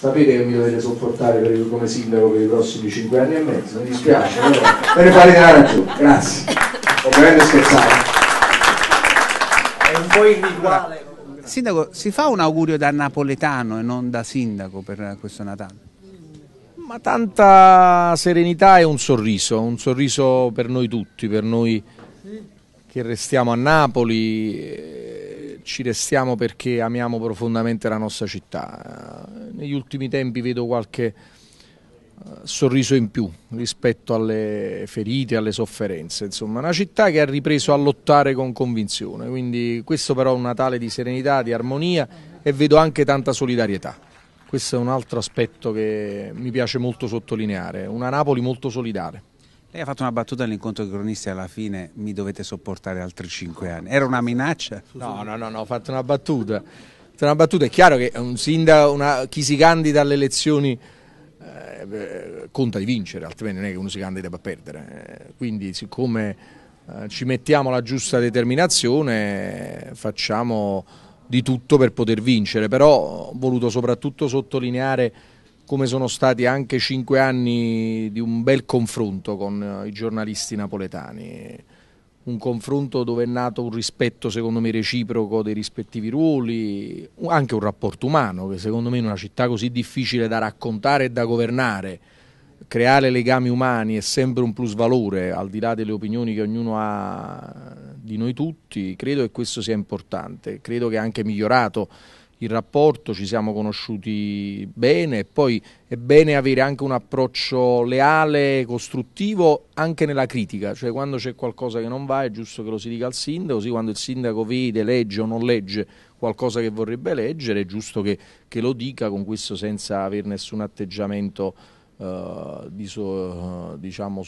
sapete che mi dovete sopportare il, come sindaco per i prossimi 5 anni e mezzo, mi dispiace, però ve ne farete una ragione, grazie, ovviamente scherzate. È un po' individuale. Sindaco, si fa un augurio da napoletano e non da sindaco per questo Natale? Ma tanta serenità e un sorriso, un sorriso per noi tutti, per noi che restiamo a Napoli, eh, ci restiamo perché amiamo profondamente la nostra città negli ultimi tempi vedo qualche eh, sorriso in più rispetto alle ferite, alle sofferenze, insomma una città che ha ripreso a lottare con convinzione, quindi questo però è un Natale di serenità, di armonia e vedo anche tanta solidarietà, questo è un altro aspetto che mi piace molto sottolineare, una Napoli molto solidare. Lei ha fatto una battuta all'incontro dei cronisti alla fine mi dovete sopportare altri cinque anni, era una minaccia? No, no, no, no ho fatto una battuta se una battuta è chiaro che un sindaco, una, chi si candida alle elezioni eh, conta di vincere, altrimenti non è che uno si candida per perdere. Eh, quindi siccome eh, ci mettiamo la giusta determinazione facciamo di tutto per poter vincere, però ho voluto soprattutto sottolineare come sono stati anche cinque anni di un bel confronto con eh, i giornalisti napoletani un confronto dove è nato un rispetto secondo me reciproco dei rispettivi ruoli, anche un rapporto umano che secondo me in una città così difficile da raccontare e da governare, creare legami umani è sempre un plusvalore al di là delle opinioni che ognuno ha di noi tutti, credo che questo sia importante, credo che anche migliorato il rapporto, ci siamo conosciuti bene, poi è bene avere anche un approccio leale, costruttivo, anche nella critica, cioè quando c'è qualcosa che non va è giusto che lo si dica al sindaco, così quando il sindaco vede, legge o non legge qualcosa che vorrebbe leggere è giusto che, che lo dica con questo senza avere nessun atteggiamento eh, di, so, eh, diciamo,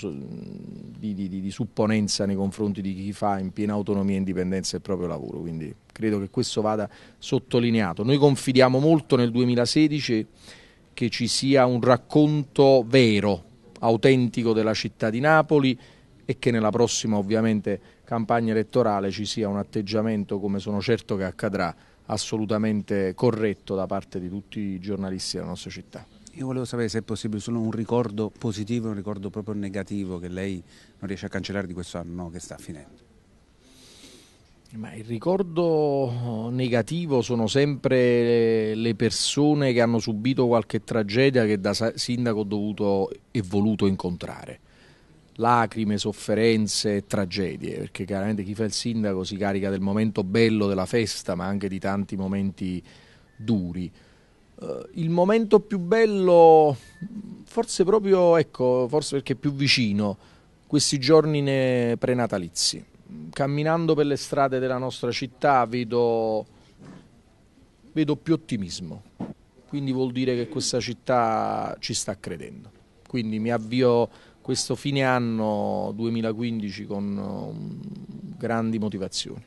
di, di, di, supponenza nei confronti di chi fa in piena autonomia e indipendenza il proprio lavoro, quindi credo che questo vada sottolineato. Noi confidiamo molto nel 2016 che ci sia un racconto vero, autentico della città di Napoli e che nella prossima ovviamente campagna elettorale ci sia un atteggiamento, come sono certo che accadrà, assolutamente corretto da parte di tutti i giornalisti della nostra città. Io volevo sapere se è possibile solo un ricordo positivo e un ricordo proprio negativo che lei non riesce a cancellare di questo anno che sta finendo. Ma il ricordo negativo sono sempre le persone che hanno subito qualche tragedia che da sindaco ho dovuto e voluto incontrare. Lacrime, sofferenze, tragedie, perché chiaramente chi fa il sindaco si carica del momento bello della festa, ma anche di tanti momenti duri. Eh, il momento più bello, forse proprio, ecco, forse perché è più vicino, questi giorni prenatalizi. Camminando per le strade della nostra città vedo, vedo più ottimismo, quindi vuol dire che questa città ci sta credendo. Quindi mi avvio questo fine anno 2015 con eh, grandi motivazioni.